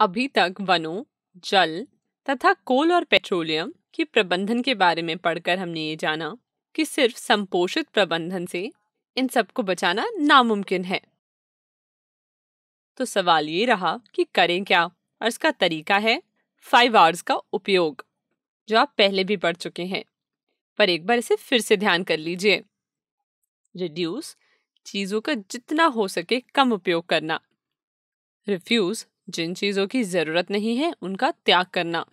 अभी तक वनों जल तथा कोल और पेट्रोलियम के प्रबंधन के बारे में पढ़कर हमने ये जाना कि सिर्फ संपोषित प्रबंधन से इन सबको बचाना नामुमकिन है तो सवाल ये रहा कि करें क्या और इसका तरीका है फाइव आर्स का उपयोग जो आप पहले भी पढ़ चुके हैं पर एक बार इसे फिर से ध्यान कर लीजिए रिड्यूस चीज़ों का जितना हो सके कम उपयोग करना रिफ्यूज जिन चीज़ों की ज़रूरत नहीं है उनका त्याग करना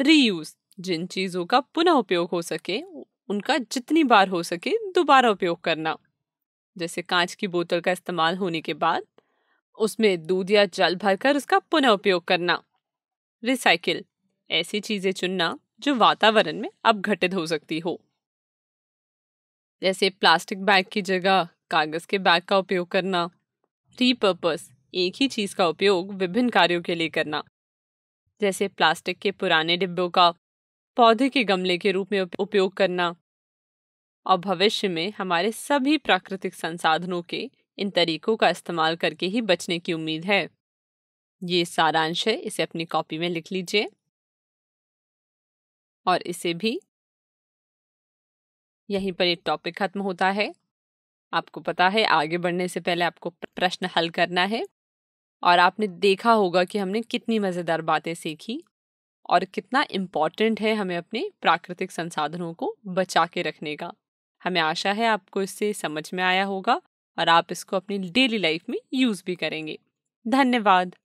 रीयूज जिन चीज़ों का पुनः उपयोग हो सके उनका जितनी बार हो सके दोबारा उपयोग करना जैसे कांच की बोतल का इस्तेमाल होने के बाद उसमें दूध या जल भरकर उसका पुनः उपयोग करना रिसाइकिल ऐसी चीज़ें चुनना जो वातावरण में अपघटित हो सकती हो जैसे प्लास्टिक बैग की जगह कागज़ के बैग का उपयोग करना रीपर्पस एक ही चीज़ का उपयोग विभिन्न कार्यों के लिए करना जैसे प्लास्टिक के पुराने डिब्बों का पौधे के गमले के रूप में उपयोग करना और भविष्य में हमारे सभी प्राकृतिक संसाधनों के इन तरीकों का इस्तेमाल करके ही बचने की उम्मीद है ये सारांश है इसे अपनी कॉपी में लिख लीजिए और इसे भी यहीं पर ये टॉपिक खत्म होता है आपको पता है आगे बढ़ने से पहले आपको प्रश्न हल करना है और आपने देखा होगा कि हमने कितनी मज़ेदार बातें सीखी और कितना इम्पॉर्टेंट है हमें अपने प्राकृतिक संसाधनों को बचा के रखने का हमें आशा है आपको इससे समझ में आया होगा और आप इसको अपनी डेली लाइफ में यूज़ भी करेंगे धन्यवाद